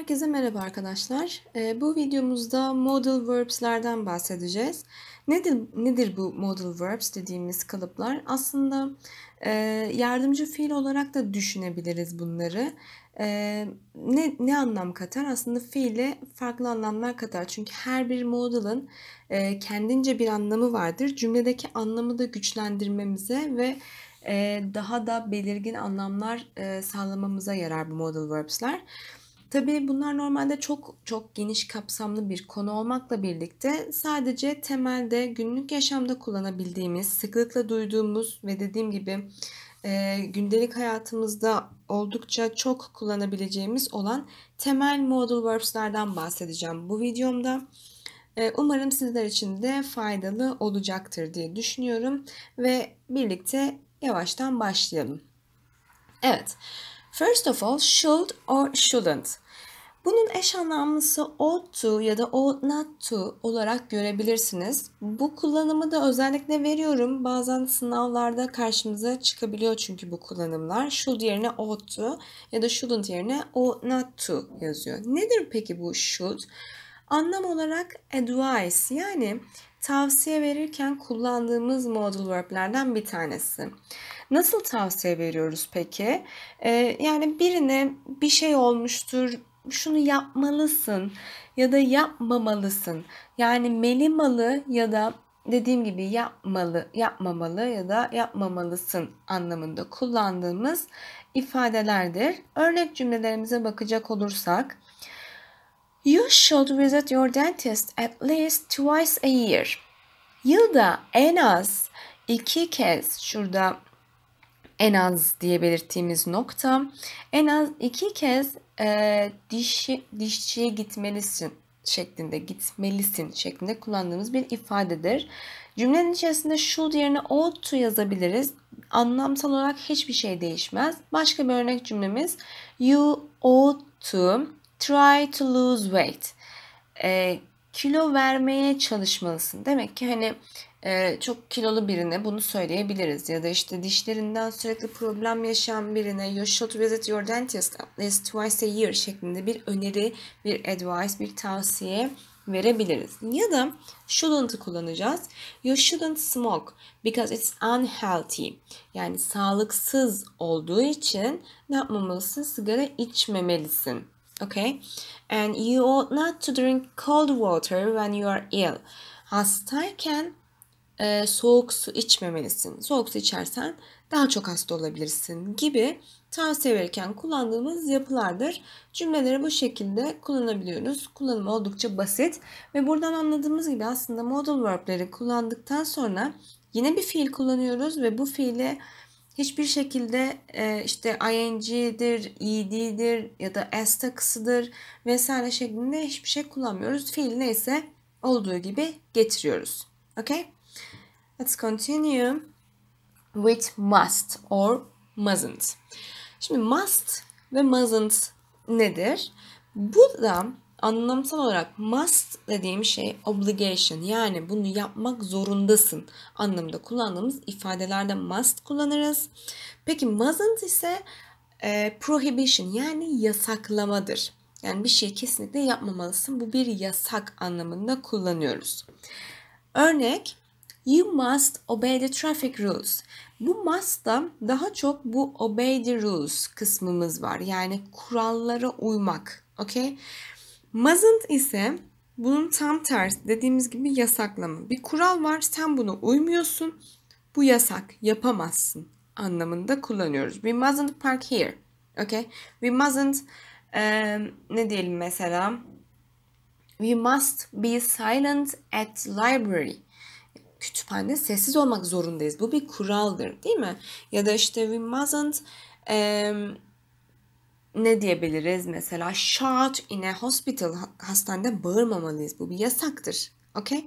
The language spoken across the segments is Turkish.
Herkese merhaba arkadaşlar. Ee, bu videomuzda modal verbs'lerden bahsedeceğiz. Nedir, nedir bu model verbs dediğimiz kalıplar? Aslında e, yardımcı fiil olarak da düşünebiliriz bunları. E, ne, ne anlam katar? Aslında fiile farklı anlamlar katar. Çünkü her bir modalın e, kendince bir anlamı vardır. Cümledeki anlamı da güçlendirmemize ve daha da belirgin anlamlar sağlamamıza yarar bu modal verbs'ler. Tabii bunlar normalde çok çok geniş kapsamlı bir konu olmakla birlikte sadece temelde günlük yaşamda kullanabildiğimiz, sıklıkla duyduğumuz ve dediğim gibi e, gündelik hayatımızda oldukça çok kullanabileceğimiz olan temel modal verbs'lerden bahsedeceğim bu videomda. E, umarım sizler için de faydalı olacaktır diye düşünüyorum ve birlikte yavaştan başlayalım. Evet. First of all should or shouldn't. Bunun eş anlamlısı ought to ya da ought not to olarak görebilirsiniz. Bu kullanımı da özellikle veriyorum. Bazen sınavlarda karşımıza çıkabiliyor çünkü bu kullanımlar. Should yerine ought to ya da shouldn't yerine ought not to yazıyor. Nedir peki bu should? Anlam olarak advice yani tavsiye verirken kullandığımız modal verb'lerden bir tanesi. Nasıl tavsiye veriyoruz peki? Ee, yani birine bir şey olmuştur, şunu yapmalısın ya da yapmamalısın. Yani melimalı ya da dediğim gibi yapmalı, yapmamalı ya da yapmamalısın anlamında kullandığımız ifadelerdir. Örnek cümlelerimize bakacak olursak You should visit your dentist at least twice a year. Yılda en az iki kez şurada en az diye belirttiğimiz nokta en az iki kez e, dişi, dişçiye gitmelisin şeklinde gitmelisin şeklinde kullandığımız bir ifadedir. Cümlenin içerisinde should yerine ought to yazabiliriz. Anlamsal olarak hiçbir şey değişmez. Başka bir örnek cümlemiz you ought to try to lose weight. E, kilo vermeye çalışmalısın. Demek ki hani e, çok kilolu birine bunu söyleyebiliriz. Ya da işte dişlerinden sürekli problem yaşayan birine you should visit your dentist at least twice a year şeklinde bir öneri, bir advice, bir tavsiye verebiliriz. Ya da shouldn't'ı kullanacağız. You shouldn't smoke because it's unhealthy. Yani sağlıksız olduğu için ne yapmamalısın? Sigara içmemelisin. Okay? And you ought not to drink cold water when you are ill. Hastayken e, soğuk su içmemelisin. Soğuk su içersen daha çok hasta olabilirsin gibi tavsiye verirken kullandığımız yapılardır. Cümleleri bu şekilde kullanabiliyoruz. Kullanımı oldukça basit ve buradan anladığımız gibi aslında modal verb'leri kullandıktan sonra yine bir fiil kullanıyoruz ve bu fiili hiçbir şekilde e, işte ing'dir, ed'dir ya da s takısıdır vesaire şeklinde hiçbir şey kullanmıyoruz. Fiil neyse olduğu gibi getiriyoruz. Okay? Let's continue with must or mustn't. Şimdi must ve mustn't nedir? Burada anlamsal olarak must dediğim şey obligation yani bunu yapmak zorundasın anlamında kullandığımız ifadelerde must kullanırız. Peki mustn't ise e, prohibition yani yasaklamadır. Yani bir şey kesinlikle yapmamalısın. Bu bir yasak anlamında kullanıyoruz. Örnek You must obey the traffic rules. Bu must'ta daha çok bu obey the rules kısmımız var. Yani kurallara uymak. Okay? Mustn't ise bunun tam tersi dediğimiz gibi yasaklama. Bir kural var sen buna uymuyorsun. Bu yasak yapamazsın anlamında kullanıyoruz. We mustn't park here. Okay? We mustn't e, ne diyelim mesela? We must be silent at library kütüphanede sessiz olmak zorundayız. Bu bir kuraldır değil mi? Ya da işte we mustn't um, ne diyebiliriz mesela shout in a hospital hastanede bağırmamalıyız. Bu bir yasaktır. Okay?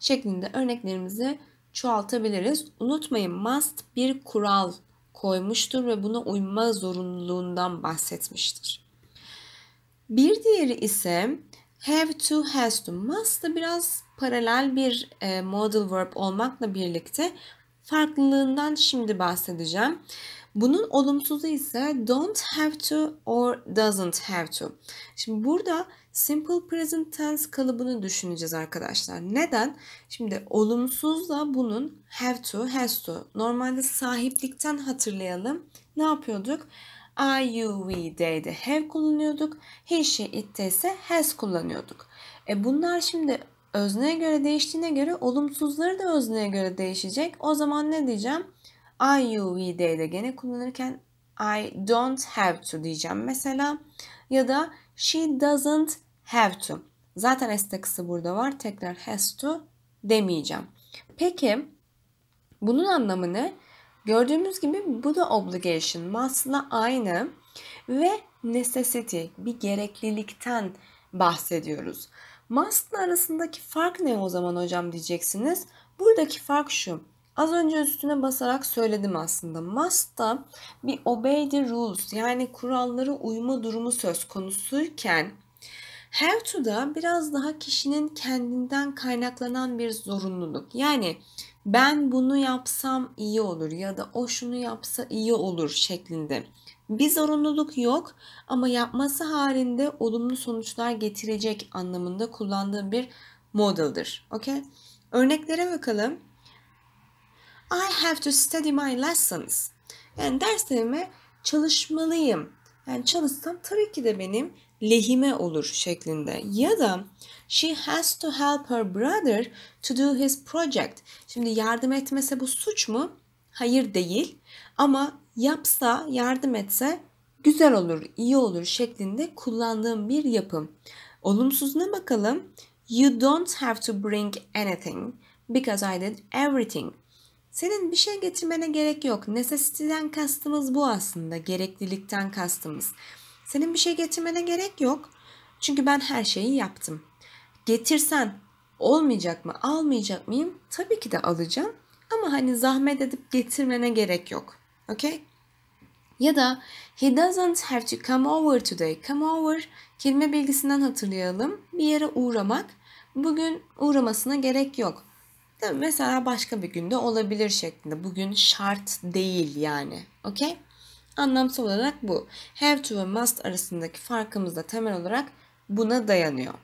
Şeklinde örneklerimizi çoğaltabiliriz. Unutmayın must bir kural koymuştur ve buna uyma zorunluluğundan bahsetmiştir. Bir diğeri ise Have to, has to, must da biraz paralel bir e, modal verb olmakla birlikte farklılığından şimdi bahsedeceğim. Bunun olumsuzu ise don't have to or doesn't have to. Şimdi burada simple present tense kalıbını düşüneceğiz arkadaşlar. Neden? Şimdi olumsuz da bunun have to, has to. Normalde sahiplikten hatırlayalım. Ne yapıyorduk? I, you, we, they'de have kullanıyorduk. He, she, it'te ise has kullanıyorduk. E bunlar şimdi özneye göre değiştiğine göre olumsuzları da özneye göre değişecek. O zaman ne diyeceğim? I, you, we, they'de gene kullanırken I don't have to diyeceğim mesela. Ya da she doesn't have to. Zaten estakısı burada var. Tekrar has to demeyeceğim. Peki bunun anlamı ne? Gördüğümüz gibi bu da obligation. Must'la aynı ve necessity bir gereklilikten bahsediyoruz. Must'la arasındaki fark ne o zaman hocam diyeceksiniz. Buradaki fark şu. Az önce üstüne basarak söyledim aslında. Must'ta bir obey the rules yani kuralları uyma durumu söz konusuyken have to da biraz daha kişinin kendinden kaynaklanan bir zorunluluk. Yani ben bunu yapsam iyi olur ya da o şunu yapsa iyi olur şeklinde. Bir zorunluluk yok ama yapması halinde olumlu sonuçlar getirecek anlamında kullandığım bir modeldir. Okay? Örneklere bakalım. I have to study my lessons. Yani derslerime çalışmalıyım. Yani çalışsam tabii ki de benim lehime olur şeklinde. Ya da she has to help her brother to do his project. Şimdi yardım etmese bu suç mu? Hayır değil. Ama yapsa, yardım etse güzel olur, iyi olur şeklinde kullandığım bir yapım. Olumsuzuna bakalım. You don't have to bring anything because I did everything. Senin bir şey getirmene gerek yok. Necessity'den kastımız bu aslında. Gereklilikten kastımız. Senin bir şey getirmene gerek yok. Çünkü ben her şeyi yaptım. Getirsen olmayacak mı, almayacak mıyım? Tabii ki de alacağım. Ama hani zahmet edip getirmene gerek yok. Okay? Ya da he doesn't have to come over today. Come over kelime bilgisinden hatırlayalım. Bir yere uğramak. Bugün uğramasına gerek yok. Mesela başka bir günde olabilir şeklinde. Bugün şart değil yani. Okay? Anlamsal olarak bu. Have to ve must arasındaki farkımız da temel olarak buna dayanıyor.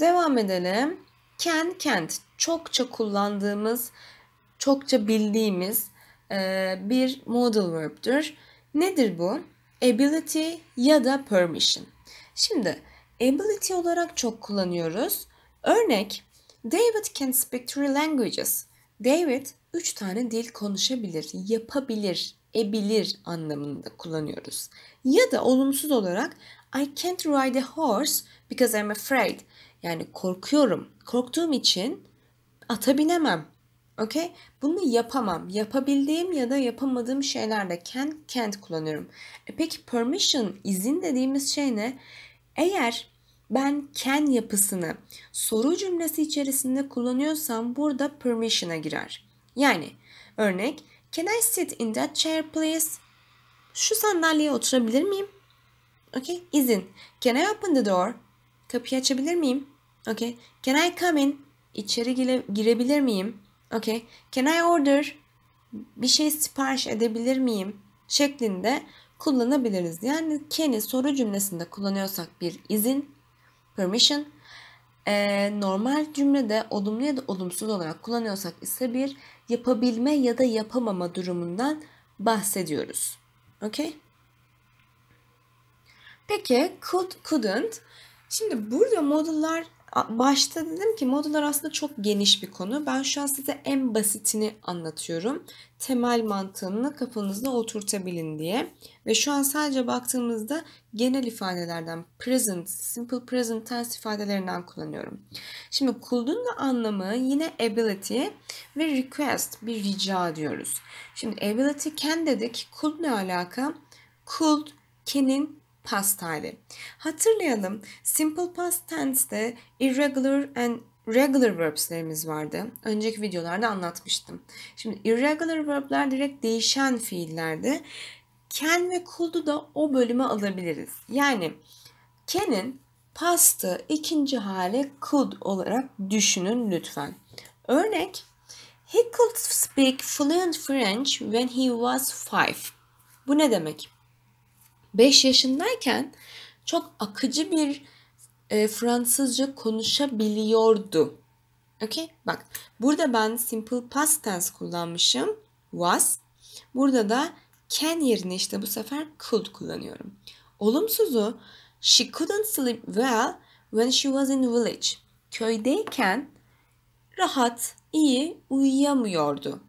Devam edelim. Can, can't. Çokça kullandığımız, çokça bildiğimiz e, bir modal verb'dür. Nedir bu? Ability ya da permission. Şimdi ability olarak çok kullanıyoruz. Örnek David can speak three languages. David üç tane dil konuşabilir, yapabilir ebilir anlamında kullanıyoruz. Ya da olumsuz olarak I can't ride a horse because I'm afraid. Yani korkuyorum. Korktuğum için ata binemem. Okay? Bunu yapamam. Yapabildiğim ya da yapamadığım şeylerde can, can't kullanıyorum. E peki permission, izin dediğimiz şey ne? Eğer ben can yapısını soru cümlesi içerisinde kullanıyorsam burada permission'a girer. Yani örnek Can I sit in that chair please? Şu sandalyeye oturabilir miyim? Okay, izin. Can I open the door? Kapıyı açabilir miyim? Okay. Can I come in? İçeri gire girebilir miyim? Okay. Can I order? Bir şey sipariş edebilir miyim? Şeklinde kullanabiliriz. Yani can'i soru cümlesinde kullanıyorsak bir izin, permission. Ee, normal cümlede olumlu ya da olumsuz olarak kullanıyorsak ise bir yapabilme ya da yapamama durumundan bahsediyoruz. Okey? Peki could, couldn't. Şimdi burada modullar başta dedim ki modalar aslında çok geniş bir konu. Ben şu an size en basitini anlatıyorum. Temel mantığını kafanızda oturtabilin diye. Ve şu an sadece baktığımızda genel ifadelerden present, simple present tense ifadelerinden kullanıyorum. Şimdi could'un da anlamı yine ability ve request bir rica diyoruz. Şimdi ability can dedik. Could ne alaka? Could can'in past hali. Hatırlayalım simple past tense'de irregular and regular verbslerimiz vardı. Önceki videolarda anlatmıştım. Şimdi irregular verbler direkt değişen fiillerdi. Can ve could'u da o bölüme alabiliriz. Yani can'in pastı ikinci hale could olarak düşünün lütfen. Örnek He could speak fluent French when he was five. Bu ne demek? 5 yaşındayken çok akıcı bir e, Fransızca konuşabiliyordu. Okay? Bak burada ben simple past tense kullanmışım. Was. Burada da can yerine işte bu sefer could kullanıyorum. Olumsuzu she couldn't sleep well when she was in the village. Köydeyken rahat, iyi uyuyamıyordu.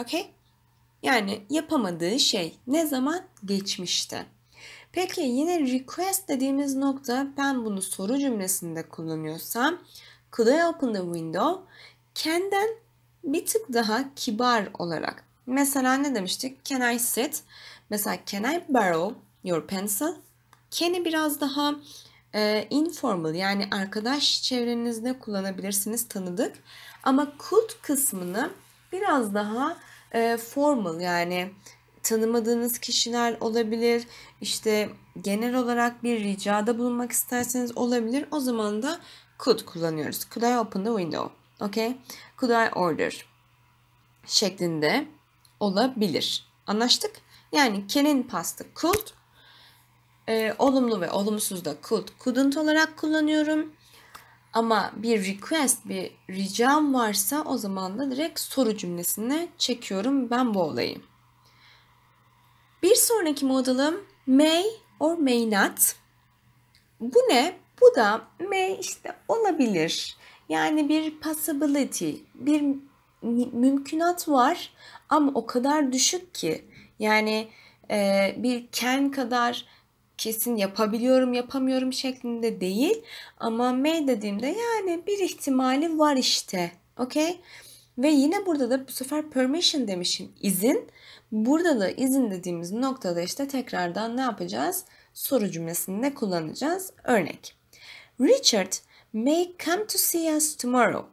Okay? Yani yapamadığı şey ne zaman geçmişte. Peki yine request dediğimiz nokta ben bunu soru cümlesinde kullanıyorsam could I open the window? kenden bir tık daha kibar olarak. Mesela ne demiştik? Can I sit? Mesela can I borrow your pencil? Can'i biraz daha e, informal yani arkadaş çevrenizde kullanabilirsiniz tanıdık. Ama could kısmını biraz daha e, formal yani tanımadığınız kişiler olabilir. İşte genel olarak bir ricada bulunmak isterseniz olabilir. O zaman da could kullanıyoruz. Could I open the window? Okay. Could I order? Şeklinde olabilir. Anlaştık? Yani can'in pastı could. E, olumlu ve olumsuz da could, couldn't olarak kullanıyorum. Ama bir request, bir ricam varsa o zaman da direkt soru cümlesine çekiyorum ben bu olayı. Bir sonraki modelım may or may not. Bu ne? Bu da may işte olabilir. Yani bir possibility, bir mümkünat var ama o kadar düşük ki. Yani e, bir can kadar kesin yapabiliyorum yapamıyorum şeklinde değil. Ama may dediğimde yani bir ihtimali var işte. okay? Ve yine burada da bu sefer permission demişim izin. Burada da izin dediğimiz noktada işte tekrardan ne yapacağız? Soru cümlesinde kullanacağız. Örnek. Richard may come to see us tomorrow.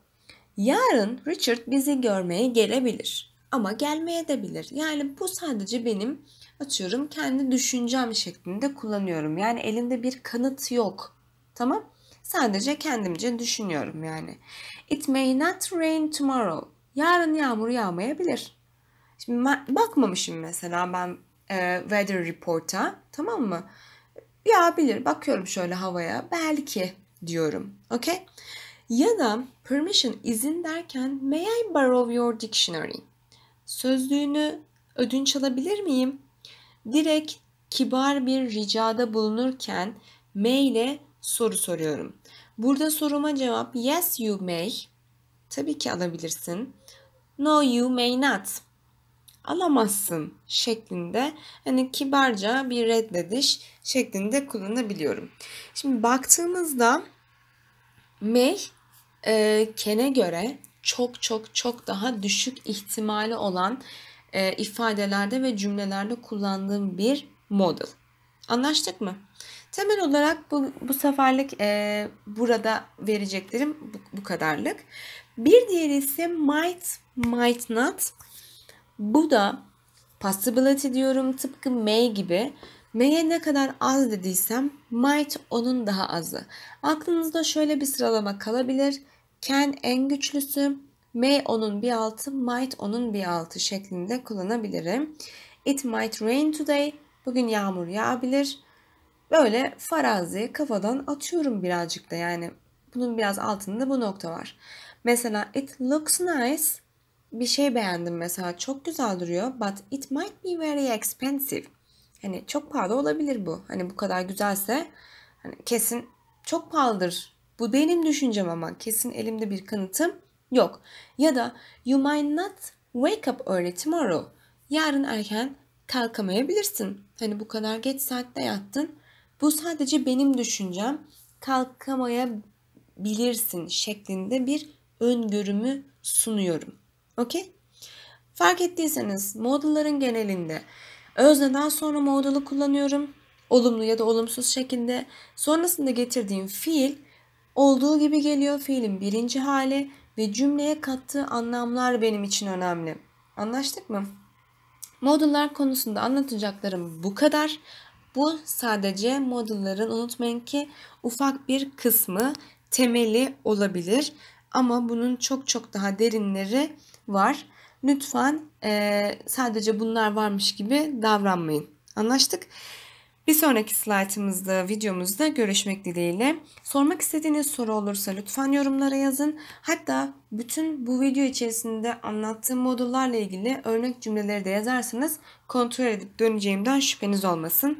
Yarın Richard bizi görmeye gelebilir ama gelmeye de bilir. Yani bu sadece benim atıyorum kendi düşüncem şeklinde kullanıyorum. Yani elimde bir kanıt yok. Tamam? Sadece kendimce düşünüyorum yani. It may not rain tomorrow. Yarın yağmur yağmayabilir. Şimdi bakmamışım mesela ben e, weather report'a tamam mı? Yağabilir. Bakıyorum şöyle havaya. Belki diyorum. Okay? Ya da permission izin derken may I borrow your dictionary? Sözlüğünü ödünç alabilir miyim? Direkt kibar bir ricada bulunurken may ile soru soruyorum. Burada soruma cevap yes you may. Tabii ki alabilirsin. No you may not. Alamazsın şeklinde hani kibarca bir reddediş şeklinde kullanabiliyorum. Şimdi baktığımızda may e, kene göre çok çok çok daha düşük ihtimali olan e, ifadelerde ve cümlelerde kullandığım bir model. Anlaştık mı? Temel olarak bu, bu seferlik e, burada vereceklerim bu, bu kadarlık. Bir diğeri ise might, might not. Bu da possibility diyorum tıpkı may gibi. May'e ne kadar az dediysem might onun daha azı. Aklınızda şöyle bir sıralama kalabilir. Can en güçlüsü, may onun bir altı, might onun bir altı şeklinde kullanabilirim. It might rain today. Bugün yağmur yağabilir. Böyle farazi kafadan atıyorum birazcık da yani. Bunun biraz altında bu nokta var. Mesela it looks nice. Bir şey beğendim mesela çok güzel duruyor but it might be very expensive. Hani çok pahalı olabilir bu. Hani bu kadar güzelse hani kesin çok pahalıdır. Bu benim düşüncem ama kesin elimde bir kanıtım yok. Ya da you might not wake up early tomorrow. Yarın erken kalkamayabilirsin. Hani bu kadar geç saatte yattın bu sadece benim düşüncem. Kalkamayabilirsin şeklinde bir öngörümü sunuyorum. Okey? Fark ettiyseniz modulların genelinde özneden sonra modalı kullanıyorum. Olumlu ya da olumsuz şekilde. Sonrasında getirdiğim fiil olduğu gibi geliyor. Fiilin birinci hali ve cümleye kattığı anlamlar benim için önemli. Anlaştık mı? Modullar konusunda anlatacaklarım bu kadar. Bu sadece modellerin unutmayın ki ufak bir kısmı temeli olabilir. Ama bunun çok çok daha derinleri var. Lütfen e, sadece bunlar varmış gibi davranmayın. Anlaştık. Bir sonraki slaytımızda, videomuzda görüşmek dileğiyle. Sormak istediğiniz soru olursa lütfen yorumlara yazın. Hatta bütün bu video içerisinde anlattığım modullarla ilgili örnek cümleleri de yazarsanız kontrol edip döneceğimden şüpheniz olmasın.